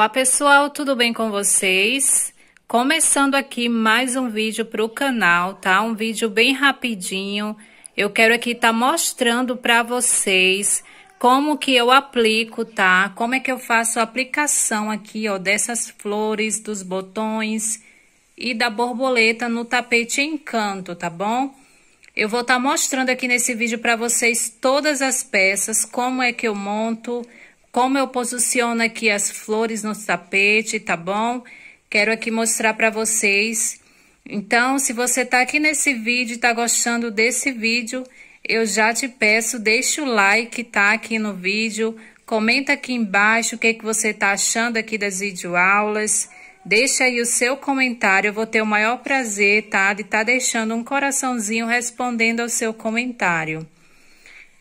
Olá pessoal, tudo bem com vocês? Começando aqui mais um vídeo para o canal, tá? Um vídeo bem rapidinho. Eu quero aqui estar tá mostrando para vocês como que eu aplico, tá? Como é que eu faço a aplicação aqui, ó, dessas flores, dos botões e da borboleta no tapete encanto, tá bom? Eu vou estar tá mostrando aqui nesse vídeo para vocês todas as peças, como é que eu monto, como eu posiciono aqui as flores no tapete, tá bom? Quero aqui mostrar para vocês. Então, se você tá aqui nesse vídeo e tá gostando desse vídeo, eu já te peço, deixa o like, tá? Aqui no vídeo, comenta aqui embaixo o que, é que você tá achando aqui das videoaulas. Deixa aí o seu comentário, eu vou ter o maior prazer, tá? De estar tá deixando um coraçãozinho respondendo ao seu comentário.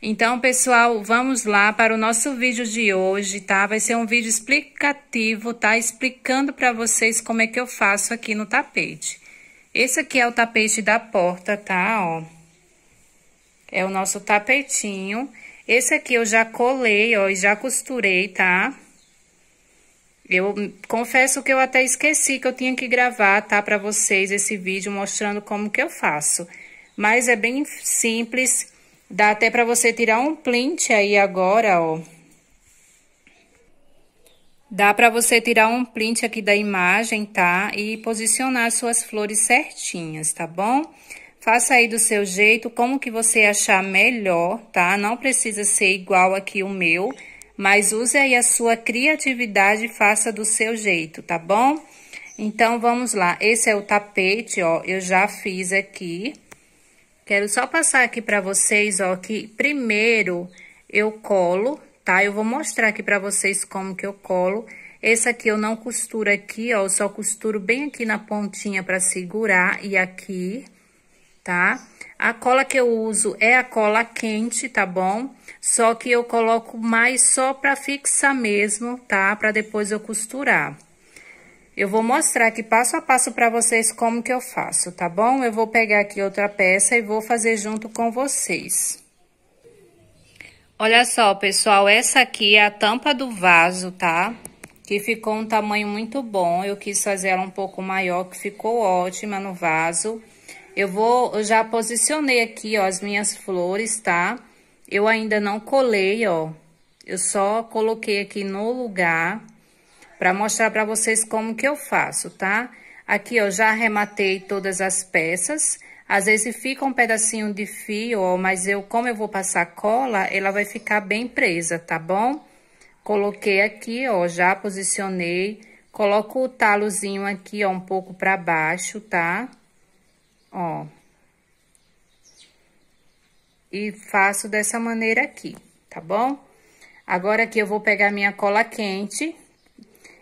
Então, pessoal, vamos lá para o nosso vídeo de hoje, tá? Vai ser um vídeo explicativo, tá? Explicando para vocês como é que eu faço aqui no tapete. Esse aqui é o tapete da porta, tá? Ó. É o nosso tapetinho. Esse aqui eu já colei, ó, e já costurei, tá? Eu confesso que eu até esqueci que eu tinha que gravar, tá? Pra vocês esse vídeo mostrando como que eu faço. Mas é bem simples Dá até pra você tirar um print aí agora, ó. Dá pra você tirar um print aqui da imagem, tá? E posicionar suas flores certinhas, tá bom? Faça aí do seu jeito, como que você achar melhor, tá? Não precisa ser igual aqui o meu, mas use aí a sua criatividade e faça do seu jeito, tá bom? Então, vamos lá. Esse é o tapete, ó, eu já fiz aqui, Quero só passar aqui para vocês, ó, que primeiro eu colo, tá? Eu vou mostrar aqui para vocês como que eu colo. Esse aqui eu não costuro aqui, ó, eu só costuro bem aqui na pontinha para segurar e aqui, tá? A cola que eu uso é a cola quente, tá bom? Só que eu coloco mais só para fixar mesmo, tá? Para depois eu costurar. Eu vou mostrar aqui passo a passo para vocês como que eu faço, tá bom? Eu vou pegar aqui outra peça e vou fazer junto com vocês. Olha só, pessoal, essa aqui é a tampa do vaso, tá? Que ficou um tamanho muito bom, eu quis fazer ela um pouco maior, que ficou ótima no vaso. Eu vou, eu já posicionei aqui, ó, as minhas flores, tá? Eu ainda não colei, ó, eu só coloquei aqui no lugar para mostrar para vocês como que eu faço, tá? Aqui eu já arrematei todas as peças. Às vezes fica um pedacinho de fio, ó, mas eu, como eu vou passar cola, ela vai ficar bem presa, tá bom? Coloquei aqui, ó, já posicionei. Coloco o talozinho aqui, ó, um pouco para baixo, tá? Ó. E faço dessa maneira aqui, tá bom? Agora aqui eu vou pegar minha cola quente,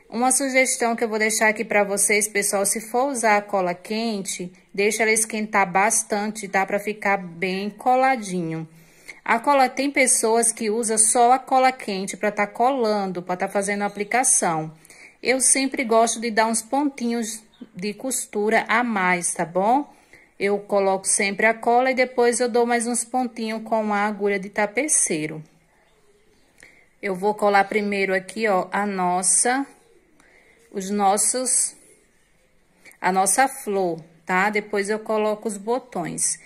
uma sugestão que eu vou deixar aqui para vocês, pessoal, se for usar a cola quente, deixa ela esquentar bastante, tá? Para ficar bem coladinho. A cola tem pessoas que usam só a cola quente para estar tá colando, para estar tá fazendo aplicação. Eu sempre gosto de dar uns pontinhos de costura a mais, tá bom? Eu coloco sempre a cola e depois eu dou mais uns pontinhos com a agulha de tapeceiro. Eu vou colar primeiro aqui, ó, a nossa os nossos, a nossa flor, tá? Depois eu coloco os botões.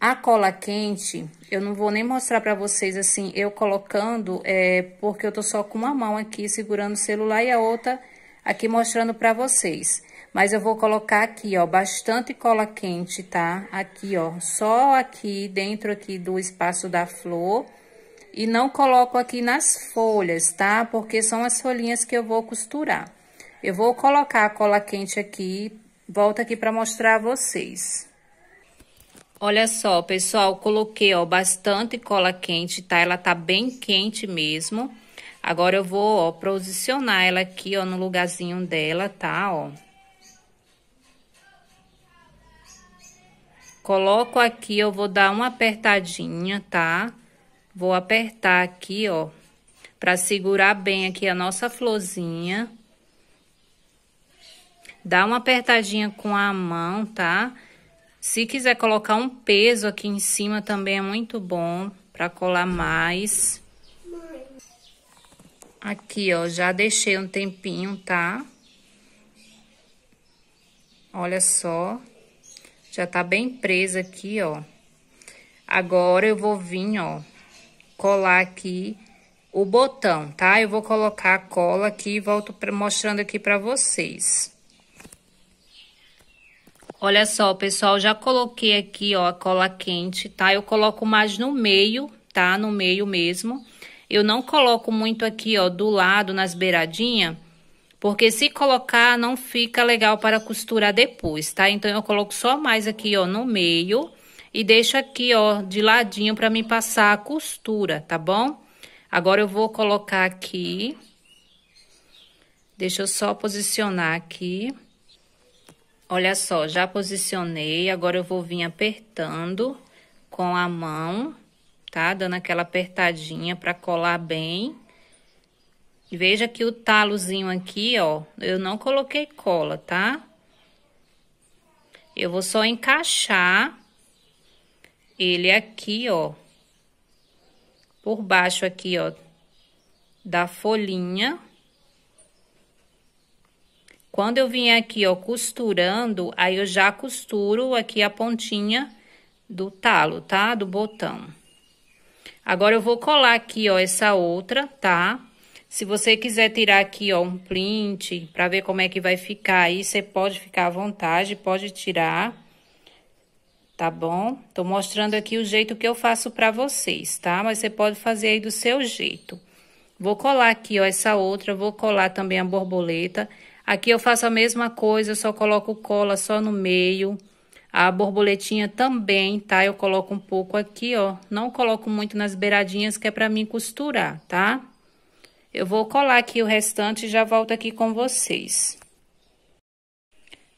A cola quente, eu não vou nem mostrar pra vocês, assim, eu colocando, é, porque eu tô só com uma mão aqui segurando o celular e a outra aqui mostrando pra vocês. Mas eu vou colocar aqui, ó, bastante cola quente, tá? Aqui, ó, só aqui dentro aqui do espaço da flor. E não coloco aqui nas folhas, tá? Porque são as folhinhas que eu vou costurar. Eu vou colocar a cola quente aqui, volta aqui para mostrar a vocês. Olha só, pessoal, coloquei, ó, bastante cola quente, tá? Ela tá bem quente mesmo. Agora eu vou, ó, posicionar ela aqui, ó, no lugarzinho dela, tá? Ó. Coloco aqui, eu vou dar uma apertadinha, tá? Vou apertar aqui, ó, pra segurar bem aqui a nossa florzinha. Dá uma apertadinha com a mão, tá? Se quiser colocar um peso aqui em cima também é muito bom para colar mais. Aqui, ó, já deixei um tempinho, tá? Olha só. Já tá bem presa aqui, ó. Agora eu vou vir, ó, colar aqui o botão, tá? Eu vou colocar a cola aqui e volto pra, mostrando aqui pra vocês. Olha só, pessoal, já coloquei aqui, ó, a cola quente, tá? Eu coloco mais no meio, tá? No meio mesmo. Eu não coloco muito aqui, ó, do lado, nas beiradinhas, porque se colocar, não fica legal para costurar depois, tá? Então, eu coloco só mais aqui, ó, no meio e deixo aqui, ó, de ladinho para me passar a costura, tá bom? Agora, eu vou colocar aqui... Deixa eu só posicionar aqui. Olha só, já posicionei, agora eu vou vir apertando com a mão, tá? Dando aquela apertadinha pra colar bem. E veja que o talozinho aqui, ó, eu não coloquei cola, tá? Eu vou só encaixar ele aqui, ó, por baixo aqui, ó, da folhinha. Quando eu vim aqui, ó, costurando, aí eu já costuro aqui a pontinha do talo, tá? Do botão. Agora, eu vou colar aqui, ó, essa outra, tá? Se você quiser tirar aqui, ó, um plint, pra ver como é que vai ficar aí, você pode ficar à vontade, pode tirar, tá bom? Tô mostrando aqui o jeito que eu faço pra vocês, tá? Mas você pode fazer aí do seu jeito. Vou colar aqui, ó, essa outra, vou colar também a borboleta... Aqui eu faço a mesma coisa, eu só coloco cola só no meio. A borboletinha também, tá? Eu coloco um pouco aqui, ó. Não coloco muito nas beiradinhas, que é pra mim costurar, tá? Eu vou colar aqui o restante e já volto aqui com vocês.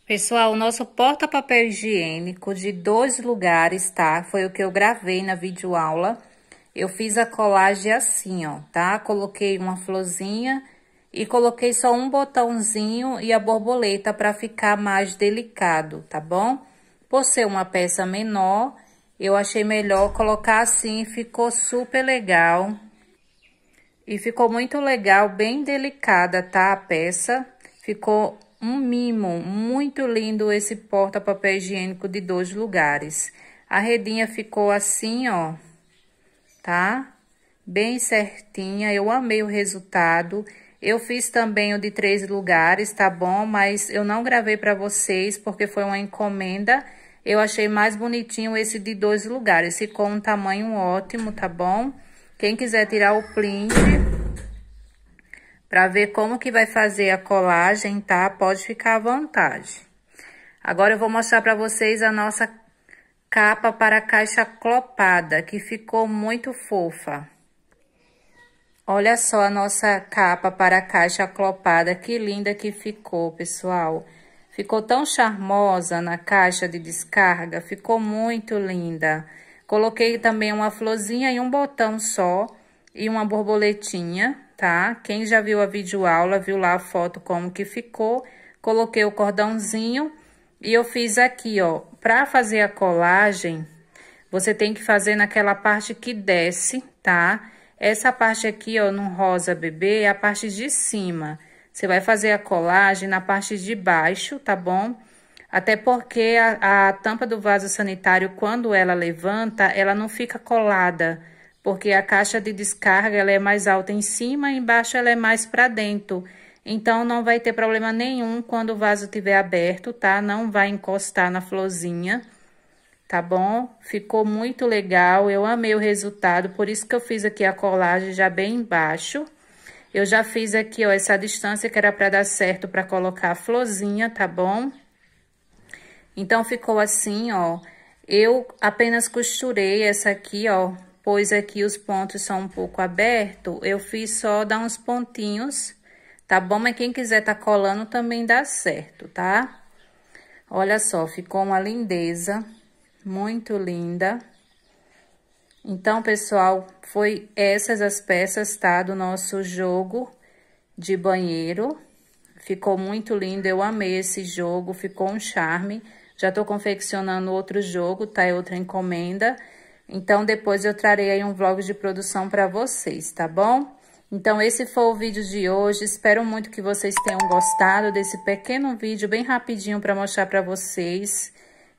Pessoal, o nosso porta-papel higiênico de dois lugares, tá? Foi o que eu gravei na videoaula. Eu fiz a colagem assim, ó, tá? Coloquei uma florzinha e coloquei só um botãozinho e a borboleta para ficar mais delicado, tá bom? Por ser uma peça menor, eu achei melhor colocar assim, ficou super legal. E ficou muito legal, bem delicada, tá, a peça. Ficou um mimo, muito lindo esse porta-papel higiênico de dois lugares. A redinha ficou assim, ó, tá? Bem certinha, eu amei o resultado. Eu fiz também o de três lugares, tá bom? Mas eu não gravei para vocês porque foi uma encomenda. Eu achei mais bonitinho esse de dois lugares. Ficou um tamanho ótimo, tá bom? Quem quiser tirar o print para ver como que vai fazer a colagem, tá? Pode ficar à vontade. Agora eu vou mostrar para vocês a nossa capa para caixa clopada, que ficou muito fofa. Olha só a nossa capa para a caixa clopada, que linda que ficou, pessoal. Ficou tão charmosa na caixa de descarga, ficou muito linda. Coloquei também uma florzinha e um botão só e uma borboletinha, tá? Quem já viu a videoaula, viu lá a foto como que ficou. Coloquei o cordãozinho e eu fiz aqui, ó. Pra fazer a colagem, você tem que fazer naquela parte que desce, Tá? Essa parte aqui, ó, no rosa bebê, é a parte de cima. Você vai fazer a colagem na parte de baixo, tá bom? Até porque a, a tampa do vaso sanitário, quando ela levanta, ela não fica colada, porque a caixa de descarga ela é mais alta em cima e embaixo ela é mais para dentro. Então, não vai ter problema nenhum quando o vaso estiver aberto, tá? Não vai encostar na florzinha tá bom? Ficou muito legal, eu amei o resultado, por isso que eu fiz aqui a colagem já bem embaixo. Eu já fiz aqui, ó, essa distância que era para dar certo para colocar a florzinha, tá bom? Então, ficou assim, ó. Eu apenas costurei essa aqui, ó, pois aqui os pontos são um pouco abertos. Eu fiz só dar uns pontinhos, tá bom? Mas quem quiser tá colando também dá certo, tá? Olha só, ficou uma lindeza muito linda. Então, pessoal, foi essas as peças, tá? Do nosso jogo de banheiro. Ficou muito lindo, eu amei esse jogo, ficou um charme. Já tô confeccionando outro jogo, tá? É outra encomenda. Então, depois eu trarei aí um vlog de produção para vocês, tá bom? Então, esse foi o vídeo de hoje. Espero muito que vocês tenham gostado desse pequeno vídeo, bem rapidinho para mostrar para vocês.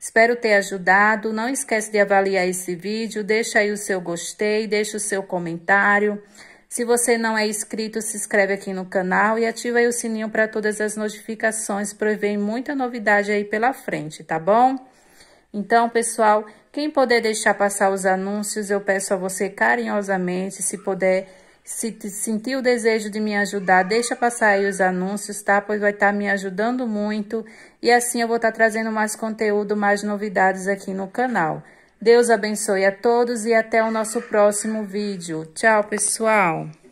Espero ter ajudado. Não esquece de avaliar esse vídeo, deixa aí o seu gostei, deixa o seu comentário. Se você não é inscrito, se inscreve aqui no canal e ativa o sininho para todas as notificações, porque vem muita novidade aí pela frente, tá bom? Então, pessoal, quem puder deixar passar os anúncios, eu peço a você carinhosamente, se puder se sentir o desejo de me ajudar, deixa passar aí os anúncios, tá? Pois vai estar tá me ajudando muito. E assim eu vou estar tá trazendo mais conteúdo, mais novidades aqui no canal. Deus abençoe a todos e até o nosso próximo vídeo. Tchau, pessoal!